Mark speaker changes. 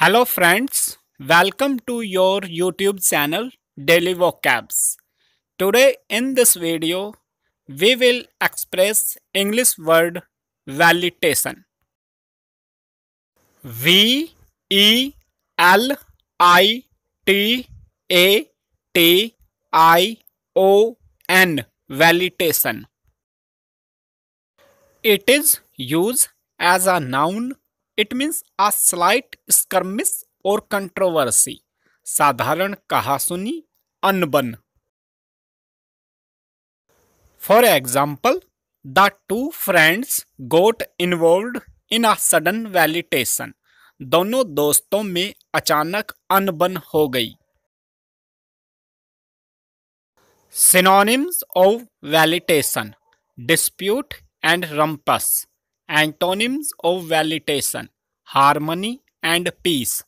Speaker 1: Hello friends, welcome to your YouTube channel Daily Vocabs. Today in this video, we will express English word validation. V E L I T A T I O N validation. It is used as a noun it means a slight skirmish और controversy साधारण कहा सुनी अनबन for example the two friends got involved in a sudden validation दोनों दोस्तों में अचानक अनबन हो गई synonyms of validation dispute and rumpus Antonyms of validation, harmony
Speaker 2: and peace.